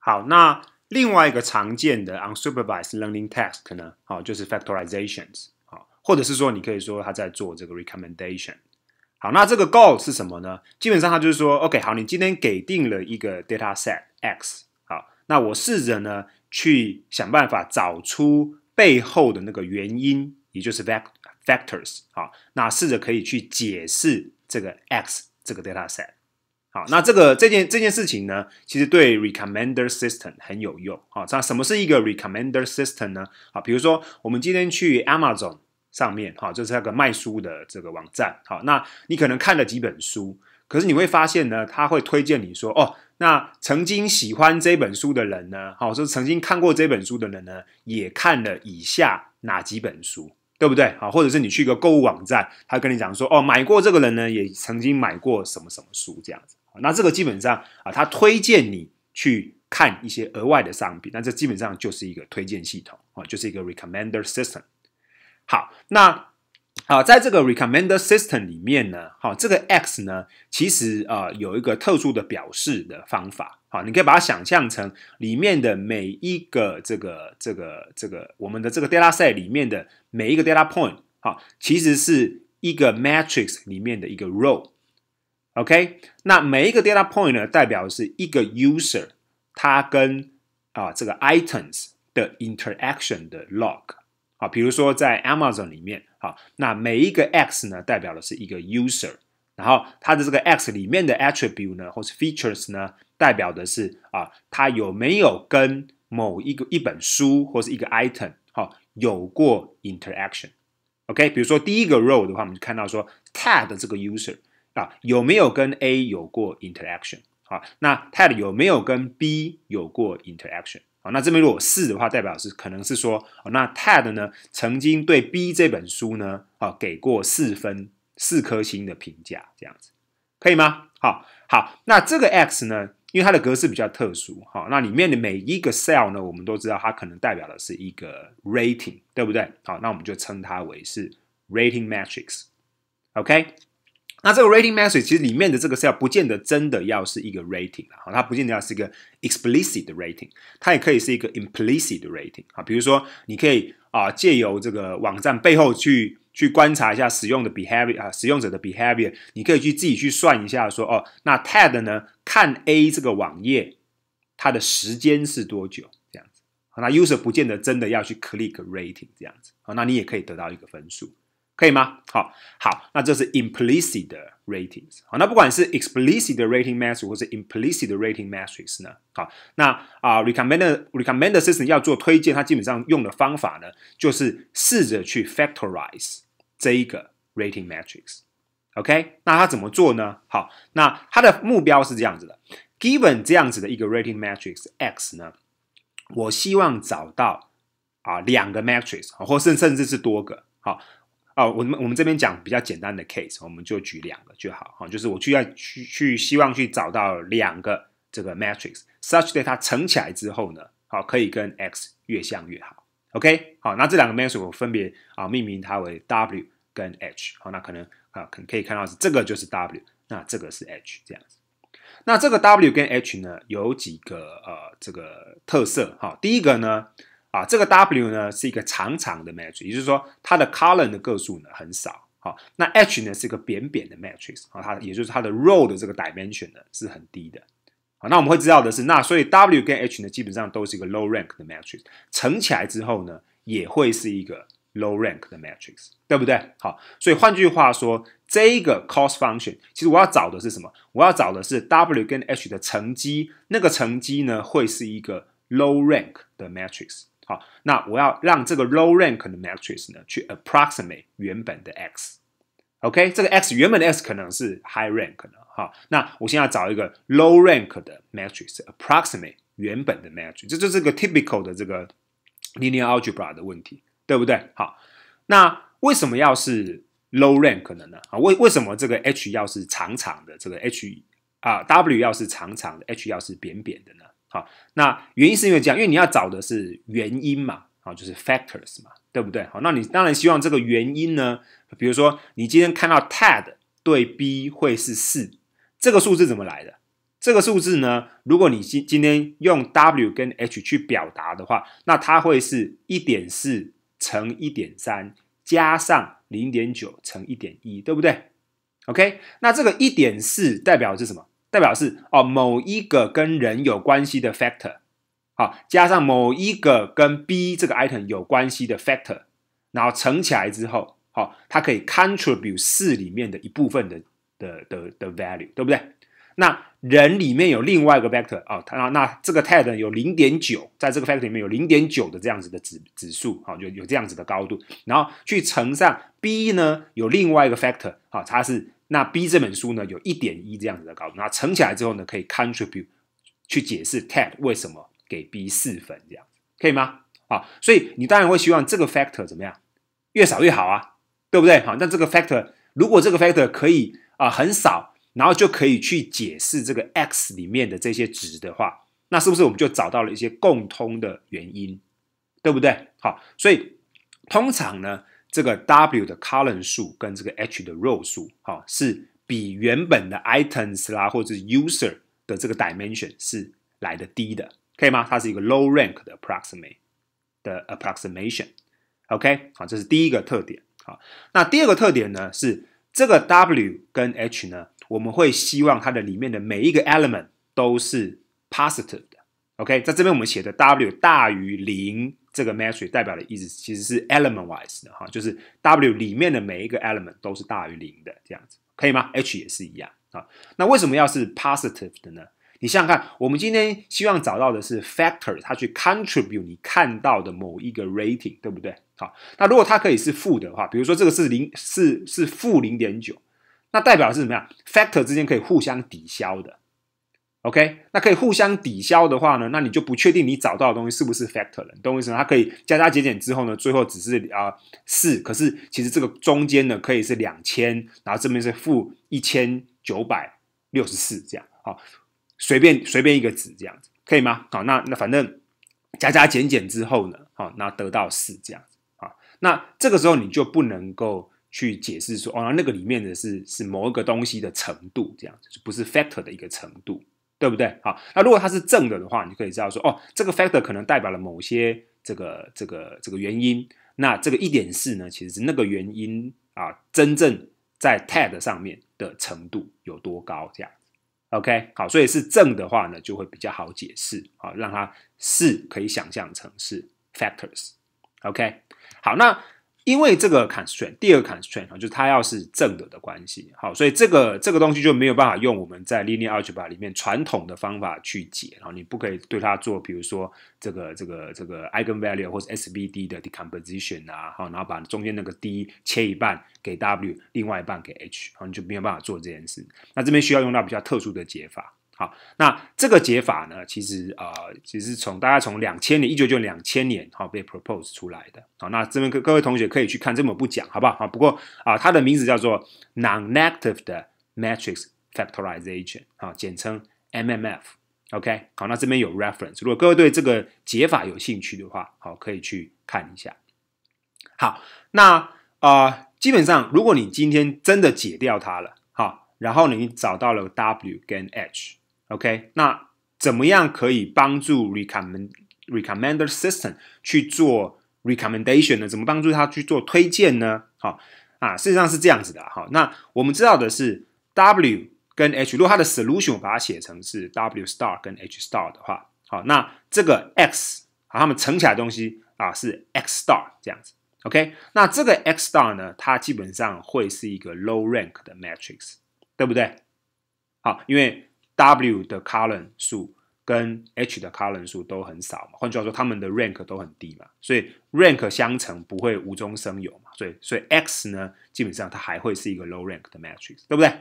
好，那另外一个常见的 unsupervised learning task 呢？好，就是 factorizations，好，或者是说你可以说他在做这个 recommendation。好，那这个 goal 是什么呢？基本上他就是说，OK，好，你今天给定了一个 dataset x，好，那我试着呢去想办法找出背后的那个原因，也就是 fact factors，好，那试着可以去解释这个 x 这个 dataset。那这个这件这件事情呢，其实对 recommender system 很有用好，那什么是一个 recommender system 呢？好，比如说我们今天去 Amazon 上面哈，就是那个卖书的这个网站。好，那你可能看了几本书，可是你会发现呢，他会推荐你说，哦，那曾经喜欢这本书的人呢，好，就是曾经看过这本书的人呢，也看了以下哪几本书，对不对？好，或者是你去一个购物网站，他跟你讲说，哦，买过这个人呢，也曾经买过什么什么书这样子。那这个基本上啊，他推荐你去看一些额外的商品，那这基本上就是一个推荐系统啊，就是一个 recommender system。好，那啊，在这个 recommender system 里面呢，哈，这个 x 呢，其实啊，有一个特殊的表示的方法，好，你可以把它想象成里面的每一个这个这个这个我们的这个 data set 里面的每一个 data point，哈，其实是一个 matrix 里面的一个 row。OK，那每一个 data point 呢，代表的是一个 user，他跟啊这个 items 的 interaction 的 log，啊，比如说在 Amazon 里面啊，那每一个 x 呢，代表的是一个 user，然后它的这个 x 里面的 attribute 呢，或是 features 呢，代表的是啊，它有没有跟某一个一本书或是一个 item 好有过 interaction，OK，比如说第一个 row 的话，我们就看到说 t a g 这个 user。有没有跟 A 有过 interaction？好，那 Ted 有没有跟 B 有过 interaction？好，那这边如果四的话，代表是可能是说，那 Ted 呢曾经对 B 这本书呢，啊给过四分四颗星的评价，这样子可以吗？好，好，那这个 X 呢，因为它的格式比较特殊，哈，那里面的每一个 cell 呢，我们都知道它可能代表的是一个 rating，对不对？好，那我们就称它为是 rating matrix，OK？那这个 rating m e s s a g e 其实里面的这个 cell 不见得真的要是一个 rating 啊，它不见得要是一个 explicit rating，它也可以是一个 implicit rating 啊。比如说，你可以啊借由这个网站背后去去观察一下使用的 behavior 啊使用者的 behavior，你可以去自己去算一下说哦，那 Ted 呢看 A 这个网页，它的时间是多久这样子？那 user 不见得真的要去 click rating 这样子啊，那你也可以得到一个分数。可以吗？好，好，那这是 implicit ratings。好，那不管是 explicit rating matrix 或是 implicit rating matrix 呢？好，那啊，recommender recommender system 要做推荐，它基本上用的方法呢，就是试着去 factorize 这一个 rating matrix。OK，那它怎么做呢？好，那它的目标是这样子的：given 这样子的一个 rating matrix x 呢，我希望找到啊两个 matrix，或甚甚至是多个。好。哦，我们我们这边讲比较简单的 case，我们就举两个就好哈，就是我去要去去希望去找到两个这个 matrix，such that 它乘起来之后呢，好可以跟 x 越像越好。OK，好，那这两个 matrix 我分别啊命名它为 w 跟 h。好，那可能啊可可以看到是这个就是 w，那这个是 h 这样子。那这个 w 跟 h 呢有几个呃这个特色？好，第一个呢。啊，这个 W 呢是一个长长的 matrix，也就是说它的 column 的个数呢很少。好，那 H 呢是一个扁扁的 matrix 啊，它也就是它的 row 的这个 dimension 呢是很低的。好，那我们会知道的是，那所以 W 跟 H 呢基本上都是一个 low rank 的 matrix，乘起来之后呢也会是一个 low rank 的 matrix，对不对？好，所以换句话说，这个 cost function 其实我要找的是什么？我要找的是 W 跟 H 的乘积，那个乘积呢会是一个 low rank 的 matrix。好，那我要让这个 low rank 的 matrix 呢，去 approximate 原本的 x，OK，这个 x 原本的 x 可能是 high rank 的哈，那我现在找一个 low rank 的 matrix approximate 原本的 matrix，这就是个 typical 的这个 linear algebra 的问题，对不对？好，那为什么要是 low rank 的呢？啊，为为什么这个 H 要是长长的，这个 H 啊 W 要是长长的，H 要是扁扁的呢？好，那原因是因为这样，因为你要找的是原因嘛，好，就是 factors 嘛，对不对？好，那你当然希望这个原因呢，比如说你今天看到 Tad 对 B 会是四，这个数字怎么来的？这个数字呢，如果你今今天用 W 跟 H 去表达的话，那它会是一点四乘一点三加上零点九乘一点一，对不对？OK，那这个一点四代表是什么？代表是哦，某一个跟人有关系的 factor，好，加上某一个跟 B 这个 item 有关系的 factor，然后乘起来之后，好，它可以 contribute 四里面的一部分的的的的 value，对不对？那人里面有另外一个 factor 啊，它那这个 t e d 有零点九，在这个 factor 里面有零点九的这样子的指指数，好，有有这样子的高度，然后去乘上 B 呢，有另外一个 factor，好，它是。那 B 这本书呢，有一点一这样子的高度，那乘起来之后呢，可以 contribute 去解释 Ted 为什么给 B 四分，这样可以吗？啊，所以你当然会希望这个 factor 怎么样，越少越好啊，对不对？好，那这个 factor 如果这个 factor 可以啊很少，然后就可以去解释这个 X 里面的这些值的话，那是不是我们就找到了一些共通的原因，对不对？好，所以通常呢。这个 W 的 column 数跟这个 H 的 row 数，哈，是比原本的 items 啦，或者是 user 的这个 dimension 是来的低的，可以吗？它是一个 low rank 的 approxime a t 的 approximation。OK，好，这是第一个特点。好，那第二个特点呢，是这个 W 跟 H 呢，我们会希望它的里面的每一个 element 都是 positive 的。OK，在这边我们写的 W 大于零。这个 m e t r i c 代表的意思其实是 element wise 的哈，就是 W 里面的每一个 element 都是大于零的这样子，可以吗？H 也是一样啊。那为什么要是 positive 的呢？你想想看，我们今天希望找到的是 factor，它去 contribute 你看到的某一个 rating，对不对？好，那如果它可以是负的话，比如说这个是零，是是负零点九，那代表是什么样？factor 之间可以互相抵消的。OK，那可以互相抵消的话呢？那你就不确定你找到的东西是不是 factor 了，你懂我意思吗？它可以加加减减之后呢，最后只是啊四，可是其实这个中间呢可以是两千，然后这边是负一千九百六十四，这样啊，随便随便一个值这样子可以吗？好，那那反正加加减减之后呢，好，那得到四这样啊，那这个时候你就不能够去解释说哦，那个里面的是是某一个东西的程度这样子，不是 factor 的一个程度。对不对？好，那如果它是正的的话，你就可以知道说，哦，这个 factor 可能代表了某些这个这个这个原因。那这个一点四呢，其实那个原因啊，真正在 tad 上面的程度有多高？这样，OK？好，所以是正的话呢，就会比较好解释啊，让它是可以想象成是 factors，OK？好，那。因为这个 constraint，第二个 constraint 哈，就是它要是正的的关系，好，所以这个这个东西就没有办法用我们在 linear algebra 里面传统的方法去解，然后你不可以对它做，比如说这个这个这个 eigenvalue 或者 SVD 的 decomposition 啊，好，然后把中间那个 D 切一半给 W，另外一半给 H，然后你就没有办法做这件事。那这边需要用到比较特殊的解法。好，那这个解法呢，其实呃，其实从大概从两千年一九九两千年，哈，被 p r o p o s e 出来的。好，那这边各各位同学可以去看，这本不讲，好不好？不过啊，它的名字叫做 non-negative 的 matrix factorization，啊，简称 MMF。OK，好，那这边有 reference，如果各位对这个解法有兴趣的话，好，可以去看一下。好，那啊，基本上如果你今天真的解掉它了，好，然后你找到了 W 跟 H。OK，那怎么样可以帮助 recommend recommender system 去做 recommendation 呢？怎么帮助他去做推荐呢？好啊，事实上是这样子的哈。那我们知道的是 W 跟 H，如果它的 solution 把它写成是 W star 跟 H star 的话，好，那这个 X 啊，它们乘起来的东西啊是 X star 这样子。OK，那这个 X star 呢，它基本上会是一个 low rank 的 matrix，对不对？好，因为 W 的 column 数跟 H 的 column 数都很少嘛，换句话说，他们的 rank 都很低嘛，所以 rank 相乘不会无中生有嘛，所以所以 X 呢，基本上它还会是一个 low rank 的 matrix，对不对？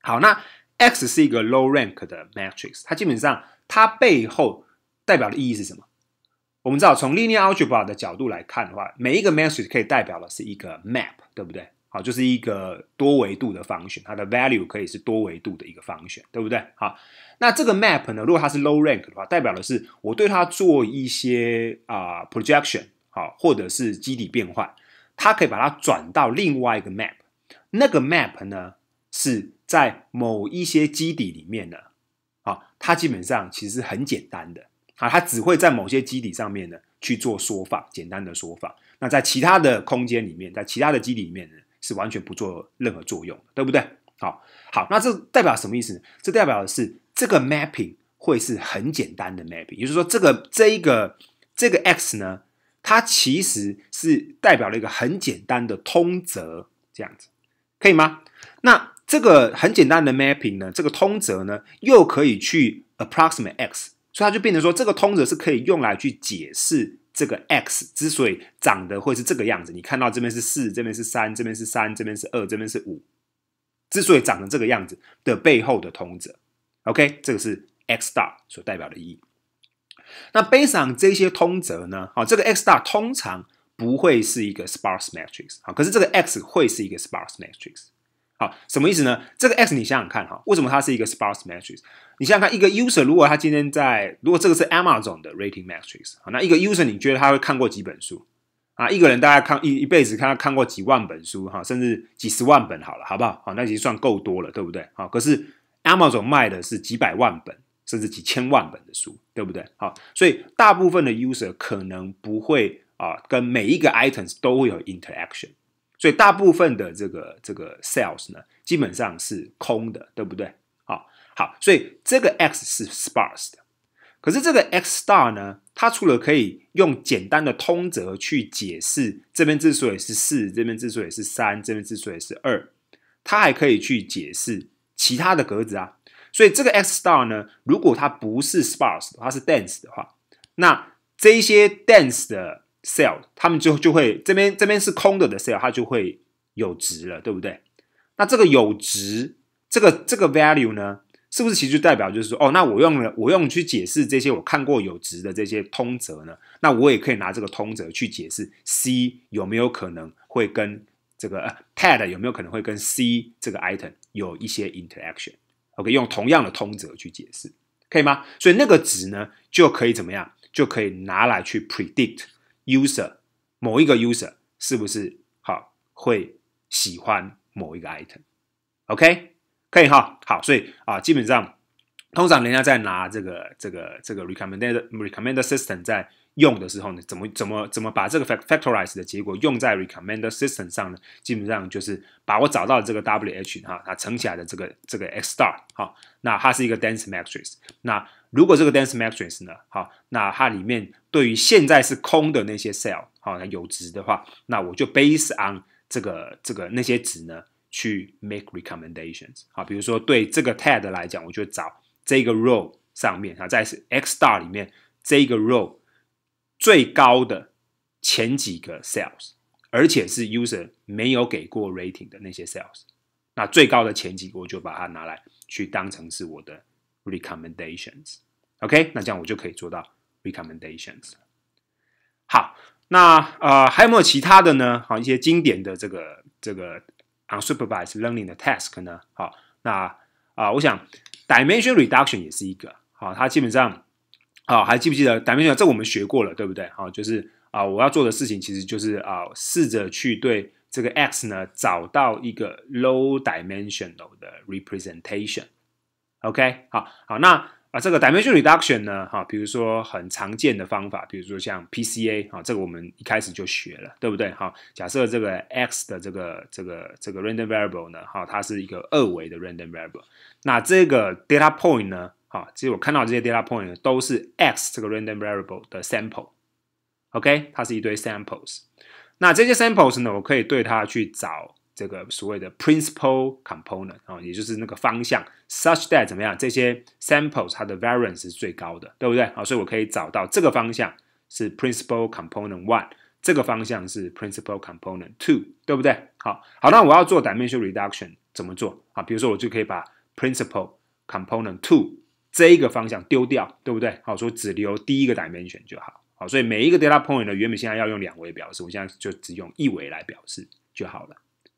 好，那 X 是一个 low rank 的 matrix，它基本上它背后代表的意义是什么？我们知道从 linear algebra 的角度来看的话，每一个 matrix 可以代表的是一个 map，对不对？好，就是一个多维度的方选，它的 value 可以是多维度的一个方选，对不对？好，那这个 map 呢，如果它是 low rank 的话，代表的是我对它做一些啊 projection，好，或者是基底变换，它可以把它转到另外一个 map，那个 map 呢是在某一些基底里面的，啊，它基本上其实很简单的，啊，它只会在某些基底上面呢去做缩放，简单的缩放。那在其他的空间里面，在其他的基底里面呢？是完全不做任何作用，对不对？好好，那这代表什么意思呢？这代表的是这个 mapping 会是很简单的 mapping，也就是说，这个这一个这个 x 呢，它其实是代表了一个很简单的通则，这样子可以吗？那这个很简单的 mapping 呢，这个通则呢，又可以去 approximate x，所以它就变成说，这个通则是可以用来去解释。这个 x 之所以长得会是这个样子，你看到这边是四，这边是三，这边是三，这边是二，这边是五，之所以长成这个样子的背后的通者 o k 这个是 x star 所代表的意义。那背上这些通则呢？哦，这个 x star 通常不会是一个 sparse matrix 啊，可是这个 x 会是一个 sparse matrix。好，什么意思呢？这个 X 你想想看哈，为什么它是一个 sparse matrix？你想想看，一个 user 如果他今天在，如果这个是 Amazon 的 rating matrix，那一个 user 你觉得他会看过几本书啊？一个人大概看一一辈子，看他看过几万本书哈，甚至几十万本好了，好不好？好，那已经算够多了，对不对？好，可是 Amazon 卖的是几百万本，甚至几千万本的书，对不对？好，所以大部分的 user 可能不会啊，跟每一个 items 都会有 interaction。所以大部分的这个这个 sales 呢，基本上是空的，对不对？好，好，所以这个 x 是 sparse 的，可是这个 x star 呢，它除了可以用简单的通则去解释这边之所以是四，这边之所以是三，这边之所以是二，它还可以去解释其他的格子啊。所以这个 x star 呢，如果它不是 sparse，它是 dense 的话，那这些 dense 的 sell，他们就就会这边这边是空的的 sell，它就会有值了，对不对？那这个有值，这个这个 value 呢，是不是其实代表就是说，哦，那我用了我用去解释这些我看过有值的这些通则呢，那我也可以拿这个通则去解释 c 有没有可能会跟这个呃、pad 有没有可能会跟 c 这个 item 有一些 interaction，OK，用同样的通则去解释，可以吗？所以那个值呢，就可以怎么样，就可以拿来去 predict。user 某一个 user 是不是好会喜欢某一个 item？OK，可以哈，好，所以啊，基本上通常人家在拿这个这个这个 r e c o m m e n d a r e c o m m e n d system 在。用的时候呢，怎么怎么怎么把这个 factorize 的结果用在 recommender system 上呢？基本上就是把我找到这个 wh 哈，它乘起来的这个这个 x star 哈，那它是一个 dense matrix。那如果这个 dense matrix 呢，哈，那它里面对于现在是空的那些 cell 哈，那有值的话，那我就 base on 这个这个那些值呢，去 make recommendations 啊。比如说对这个 ted 来讲，我就找这个 row 上面啊，在 x star 里面这个 row。最高的前几个 sales，而且是 user 没有给过 rating 的那些 sales，那最高的前几个我就把它拿来去当成是我的 recommendations，OK，那这样我就可以做到 recommendations。好，那呃还有没有其他的呢？好，一些经典的这个这个 unsupervised learning 的 task 呢？好，那啊我想 dimension reduction 也是一个，好，它基本上。好，还记不记得 dimension r e 这我们学过了，对不对？好，就是啊，我要做的事情其实就是啊，试着去对这个 x 呢，找到一个 low dimensional 的 representation。OK，好好，那啊，这个 dimension reduction 呢，哈，比如说很常见的方法，比如说像 PCA，啊，这个我们一开始就学了，对不对？好，假设这个 x 的这个这个这个 random variable 呢，哈，它是一个二维的 random variable，那这个 data point 呢？啊，其实我看到这些 data point 都是 x 这个 random variable 的 sample，OK，它是一堆 samples。那这些 samples 呢，我可以对它去找这个所谓的 principal component 啊，也就是那个方向，such that 怎么样，这些 samples 它的 variance 是最高的，对不对？啊，所以我可以找到这个方向是 principal component one，这个方向是 principal component two，对不对？好，好，那我要做 dimension reduction 怎么做啊？比如说我就可以把 principal component two 这一个方向丢掉，对不对？好，说只留第一个 dimension 就好。好，所以每一个 data point 呢，原本现在要用两维表示，我现在就只用一维来表示就好了。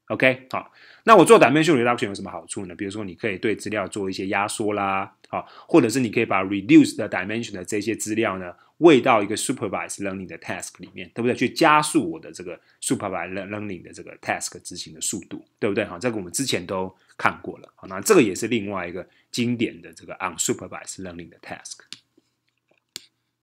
OK，好，那我做 dimension reduction 有什么好处呢？比如说，你可以对资料做一些压缩啦，好，或者是你可以把 r e d u c e 的 dimension 的这些资料呢，喂到一个 supervised learning 的 task 里面，对不对？去加速我的这个 supervised learning 的这个 task 执行的速度，对不对？好，这个我们之前都看过了。好，那这个也是另外一个。经典的这个 unsupervised learning 的 task。